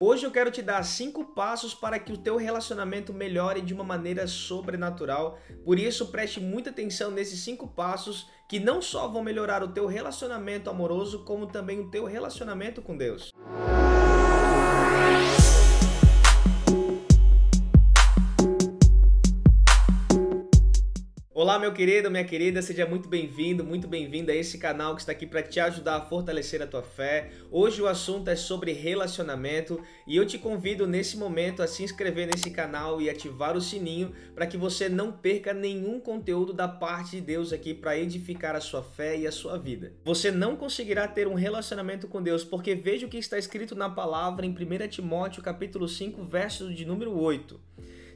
Hoje eu quero te dar cinco passos para que o teu relacionamento melhore de uma maneira sobrenatural. Por isso, preste muita atenção nesses cinco passos que não só vão melhorar o teu relacionamento amoroso, como também o teu relacionamento com Deus. Música Olá, meu querido, minha querida, seja muito bem-vindo, muito bem-vinda a esse canal que está aqui para te ajudar a fortalecer a tua fé. Hoje o assunto é sobre relacionamento e eu te convido nesse momento a se inscrever nesse canal e ativar o sininho para que você não perca nenhum conteúdo da parte de Deus aqui para edificar a sua fé e a sua vida. Você não conseguirá ter um relacionamento com Deus porque veja o que está escrito na palavra em 1 Timóteo capítulo 5, verso de número 8.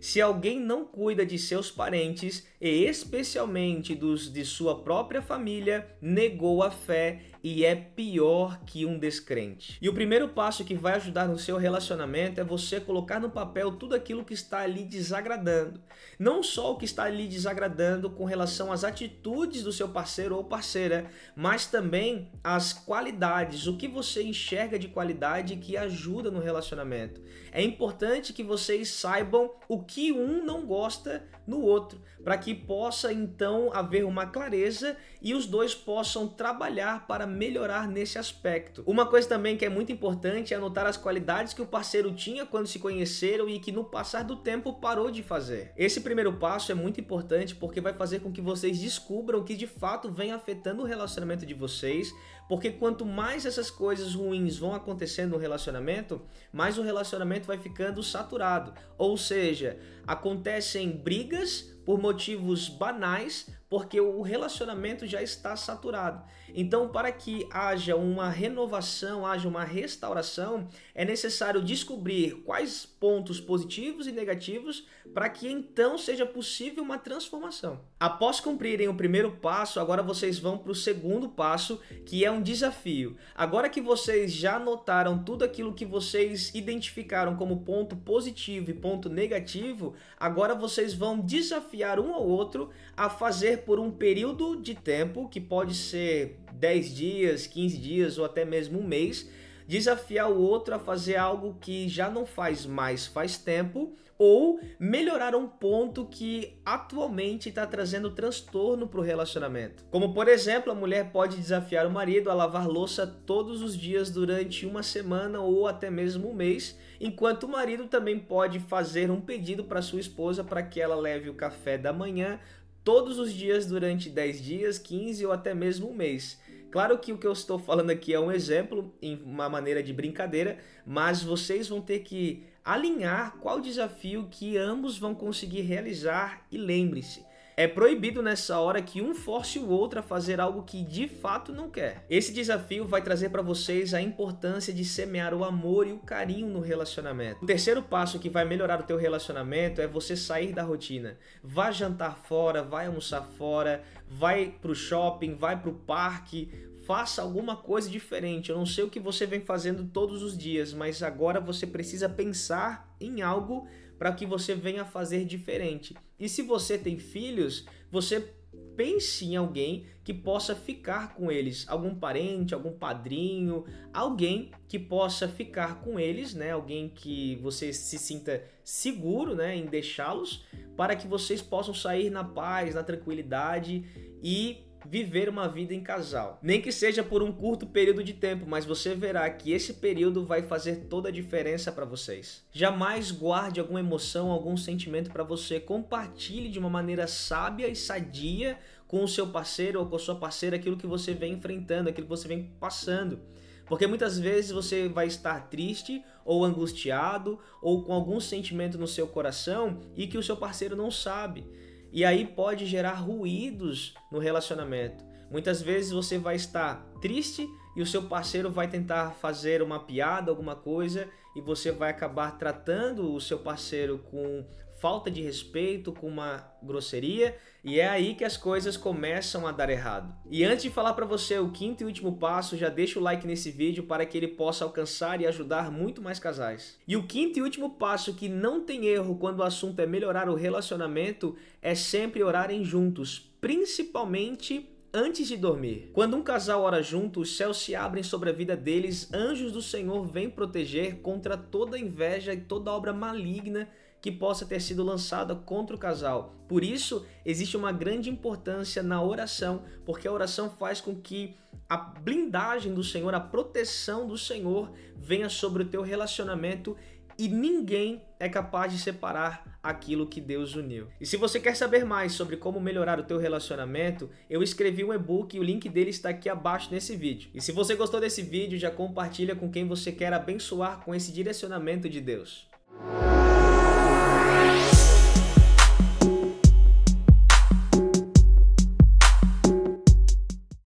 Se alguém não cuida de seus parentes, e especialmente dos de sua própria família, negou a fé e é pior que um descrente. E o primeiro passo que vai ajudar no seu relacionamento é você colocar no papel tudo aquilo que está ali desagradando. Não só o que está ali desagradando com relação às atitudes do seu parceiro ou parceira, mas também as qualidades, o que você enxerga de qualidade que ajuda no relacionamento. É importante que vocês saibam o que um não gosta no outro, para que que possa então haver uma clareza e os dois possam trabalhar para melhorar nesse aspecto. Uma coisa também que é muito importante é anotar as qualidades que o parceiro tinha quando se conheceram e que no passar do tempo parou de fazer. Esse primeiro passo é muito importante porque vai fazer com que vocês descubram que de fato vem afetando o relacionamento de vocês, porque quanto mais essas coisas ruins vão acontecendo no relacionamento, mais o relacionamento vai ficando saturado. Ou seja, acontecem brigas por motivos banais porque o relacionamento já está saturado. Então, para que haja uma renovação, haja uma restauração, é necessário descobrir quais pontos positivos e negativos para que então seja possível uma transformação. Após cumprirem o primeiro passo, agora vocês vão para o segundo passo, que é um desafio. Agora que vocês já notaram tudo aquilo que vocês identificaram como ponto positivo e ponto negativo, agora vocês vão desafiar um ao outro a fazer por um período de tempo, que pode ser 10 dias, 15 dias ou até mesmo um mês, desafiar o outro a fazer algo que já não faz mais faz tempo ou melhorar um ponto que atualmente está trazendo transtorno para o relacionamento. Como por exemplo, a mulher pode desafiar o marido a lavar louça todos os dias durante uma semana ou até mesmo um mês, enquanto o marido também pode fazer um pedido para sua esposa para que ela leve o café da manhã todos os dias durante 10 dias, 15 ou até mesmo um mês. Claro que o que eu estou falando aqui é um exemplo, em uma maneira de brincadeira, mas vocês vão ter que alinhar qual desafio que ambos vão conseguir realizar e lembre-se, é proibido nessa hora que um force o outro a fazer algo que de fato não quer. Esse desafio vai trazer para vocês a importância de semear o amor e o carinho no relacionamento. O terceiro passo que vai melhorar o teu relacionamento é você sair da rotina. Vá jantar fora, vai almoçar fora, vai pro shopping, vai pro parque, Faça alguma coisa diferente. Eu não sei o que você vem fazendo todos os dias, mas agora você precisa pensar em algo para que você venha fazer diferente. E se você tem filhos, você pense em alguém que possa ficar com eles, algum parente, algum padrinho, alguém que possa ficar com eles, né? Alguém que você se sinta seguro, né, em deixá-los, para que vocês possam sair na paz, na tranquilidade e viver uma vida em casal. Nem que seja por um curto período de tempo, mas você verá que esse período vai fazer toda a diferença para vocês. Jamais guarde alguma emoção, algum sentimento para você. Compartilhe de uma maneira sábia e sadia com o seu parceiro ou com a sua parceira aquilo que você vem enfrentando, aquilo que você vem passando. Porque muitas vezes você vai estar triste ou angustiado ou com algum sentimento no seu coração e que o seu parceiro não sabe. E aí pode gerar ruídos no relacionamento. Muitas vezes você vai estar triste e o seu parceiro vai tentar fazer uma piada, alguma coisa, e você vai acabar tratando o seu parceiro com falta de respeito, com uma grosseria, e é aí que as coisas começam a dar errado. E antes de falar para você o quinto e último passo, já deixa o like nesse vídeo para que ele possa alcançar e ajudar muito mais casais. E o quinto e último passo que não tem erro quando o assunto é melhorar o relacionamento é sempre orarem juntos, principalmente antes de dormir. Quando um casal ora junto, os céus se abrem sobre a vida deles, anjos do Senhor vêm proteger contra toda inveja e toda obra maligna que possa ter sido lançada contra o casal. Por isso, existe uma grande importância na oração, porque a oração faz com que a blindagem do Senhor, a proteção do Senhor venha sobre o teu relacionamento e ninguém é capaz de separar aquilo que Deus uniu. E se você quer saber mais sobre como melhorar o teu relacionamento, eu escrevi um e-book e o link dele está aqui abaixo nesse vídeo. E se você gostou desse vídeo, já compartilha com quem você quer abençoar com esse direcionamento de Deus.